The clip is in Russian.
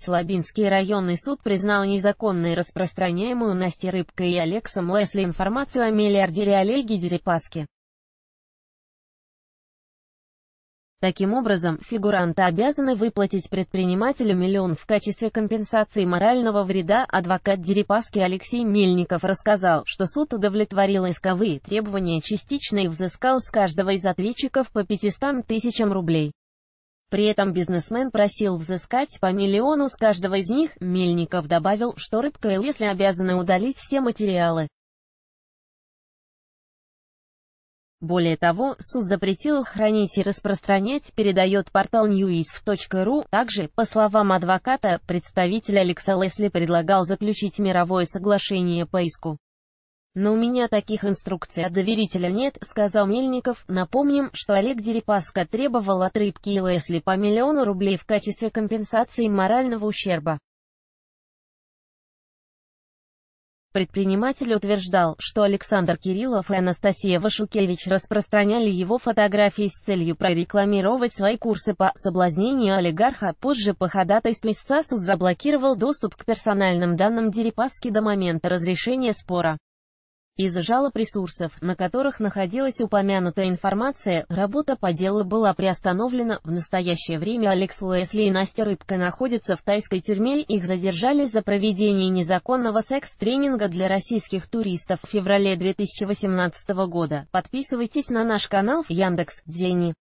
область Лабинский районный суд признал незаконной распространяемую Настей Рыбко и Алексом Лесли информацию о миллиардере Олеге Дерипаске. Таким образом, фигуранты обязаны выплатить предпринимателю миллион в качестве компенсации морального вреда. Адвокат Дерипаски Алексей Мельников рассказал, что суд удовлетворил исковые требования частично и взыскал с каждого из ответчиков по 500 тысячам рублей. При этом бизнесмен просил взыскать по миллиону с каждого из них, Мельников добавил, что Рыбка и Лесли обязаны удалить все материалы. Более того, суд запретил хранить и распространять, передает портал newisf.ru. Также, по словам адвоката, представитель Алекса Лесли предлагал заключить мировое соглашение по иску. Но у меня таких инструкций от доверителя нет, сказал Мельников. Напомним, что Олег Дерипаска требовал от рыбки и Лесли по миллиону рублей в качестве компенсации морального ущерба. Предприниматель утверждал, что Александр Кириллов и Анастасия Вашукевич распространяли его фотографии с целью прорекламировать свои курсы по соблазнению олигарха. Позже по ходатайству истца суд заблокировал доступ к персональным данным Дерипаски до момента разрешения спора. Из жалоб ресурсов, на которых находилась упомянутая информация, работа по делу была приостановлена. В настоящее время Алекс Лесли и Настя Рыбка находятся в тайской тюрьме. Их задержали за проведение незаконного секс-тренинга для российских туристов в феврале 2018 года. Подписывайтесь на наш канал в Яндекс.Дзене.